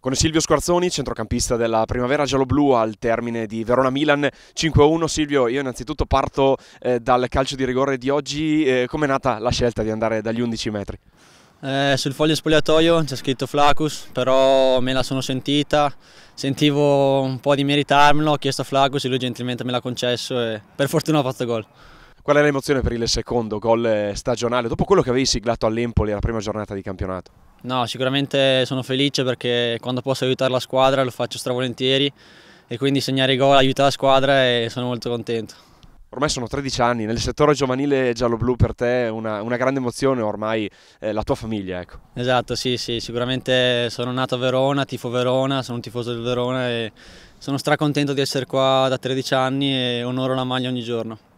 Con Silvio Squarzoni, centrocampista della Primavera Gialloblu al termine di Verona-Milan 5-1. Silvio, io innanzitutto parto eh, dal calcio di rigore di oggi. Eh, Come è nata la scelta di andare dagli 11 metri? Eh, sul foglio spogliatoio c'è scritto Flacus, però me la sono sentita, sentivo un po' di meritarmelo, ho chiesto a Flacus e lui gentilmente me l'ha concesso e per fortuna ho fatto gol. Qual è l'emozione per il secondo gol eh, stagionale, dopo quello che avevi siglato all'Empoli alla prima giornata di campionato? No, sicuramente sono felice perché quando posso aiutare la squadra lo faccio stravolentieri e quindi segnare i gol aiuta la squadra e sono molto contento. Ormai sono 13 anni, nel settore giovanile giallo-blu per te è una, una, grande emozione ormai eh, la tua famiglia. Ecco. Esatto, sì, sì, sicuramente sono nato a Verona, tifo Verona, sono un tifoso del Verona e sono stracontento di essere qua da 13 anni e onoro la maglia ogni giorno.